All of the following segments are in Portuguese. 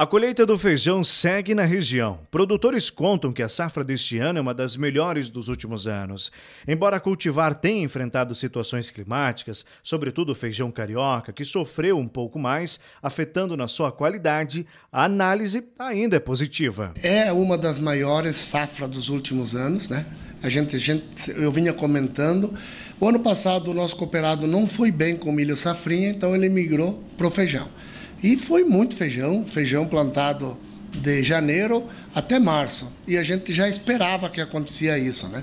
A colheita do feijão segue na região. Produtores contam que a safra deste ano é uma das melhores dos últimos anos. Embora cultivar tenha enfrentado situações climáticas, sobretudo o feijão carioca, que sofreu um pouco mais, afetando na sua qualidade, a análise ainda é positiva. É uma das maiores safras dos últimos anos, né? A gente, a gente, eu vinha comentando. O ano passado o nosso cooperado não foi bem com milho safrinha, então ele migrou para o feijão. E foi muito feijão, feijão plantado de janeiro até março. E a gente já esperava que acontecia isso, né?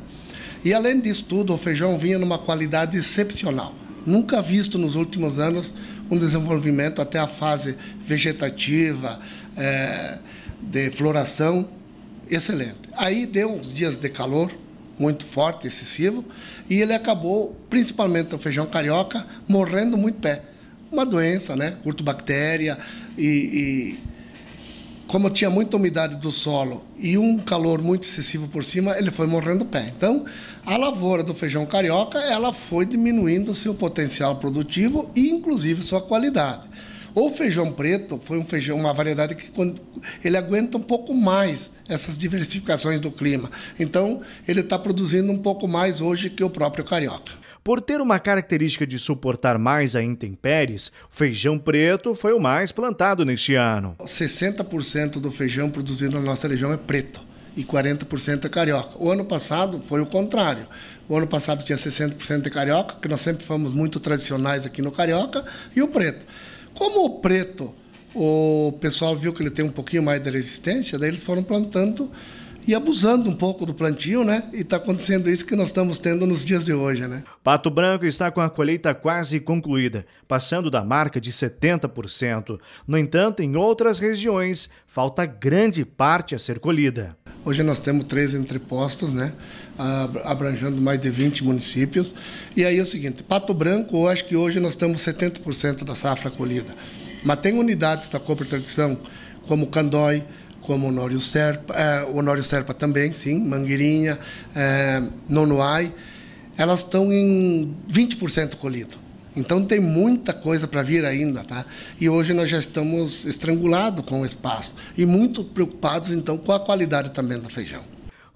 E além disso tudo, o feijão vinha numa qualidade excepcional. Nunca visto nos últimos anos um desenvolvimento até a fase vegetativa, é, de floração, excelente. Aí deu uns dias de calor muito forte, excessivo, e ele acabou, principalmente o feijão carioca, morrendo muito pé uma doença, né? curto e, e como tinha muita umidade do solo e um calor muito excessivo por cima, ele foi morrendo pé. Então, a lavoura do feijão carioca, ela foi diminuindo seu potencial produtivo e inclusive sua qualidade. O feijão preto foi um feijão, uma variedade que quando ele aguenta um pouco mais essas diversificações do clima. Então, ele está produzindo um pouco mais hoje que o próprio carioca. Por ter uma característica de suportar mais a intempéries, o feijão preto foi o mais plantado neste ano. 60% do feijão produzido na nossa região é preto e 40% é carioca. O ano passado foi o contrário. O ano passado tinha 60% de carioca, que nós sempre fomos muito tradicionais aqui no carioca, e o preto. Como o preto, o pessoal viu que ele tem um pouquinho mais de resistência, daí eles foram plantando e abusando um pouco do plantio, né? E está acontecendo isso que nós estamos tendo nos dias de hoje, né? Pato Branco está com a colheita quase concluída, passando da marca de 70%. No entanto, em outras regiões, falta grande parte a ser colhida. Hoje nós temos três entrepostos, né? Abranjando mais de 20 municípios. E aí é o seguinte: Pato Branco, eu acho que hoje nós estamos 70% da safra colhida. Mas tem unidades da Copa Tradição, como Candói, como Honório Serpa, eh, Honório Serpa também, sim, Mangueirinha, eh, Nonoai, elas estão em 20% colhido. Então tem muita coisa para vir ainda, tá? E hoje nós já estamos estrangulados com o espaço e muito preocupados então com a qualidade também do feijão.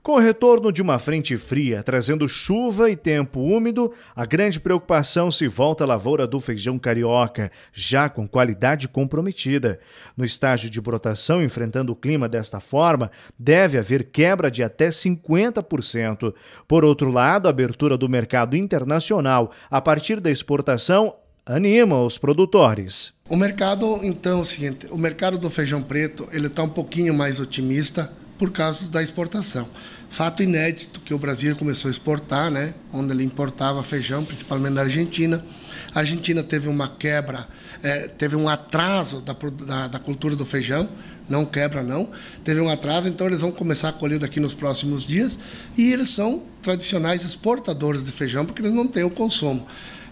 Com o retorno de uma frente fria trazendo chuva e tempo úmido, a grande preocupação se volta à lavoura do feijão carioca, já com qualidade comprometida. No estágio de brotação, enfrentando o clima desta forma, deve haver quebra de até 50%. Por outro lado, a abertura do mercado internacional a partir da exportação anima os produtores. O mercado, então, é o seguinte, o mercado do feijão preto, ele está um pouquinho mais otimista, por causa da exportação. Fato inédito que o Brasil começou a exportar, né? onde ele importava feijão, principalmente da Argentina. A Argentina teve uma quebra, é, teve um atraso da, da, da, cultura do feijão, não quebra não, teve um atraso, então eles vão começar a colher daqui nos próximos dias. E eles são tradicionais exportadores de feijão, porque eles não têm o consumo.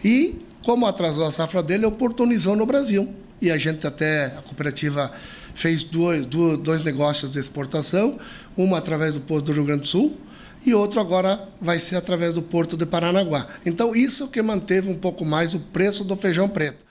E como atrasou a safra dele, oportunizou no Brasil e a gente até, a cooperativa fez dois, dois, dois negócios de exportação, uma através do Porto do Rio Grande do Sul, e outro agora vai ser através do Porto de Paranaguá. Então, isso é o que manteve um pouco mais o preço do feijão preto.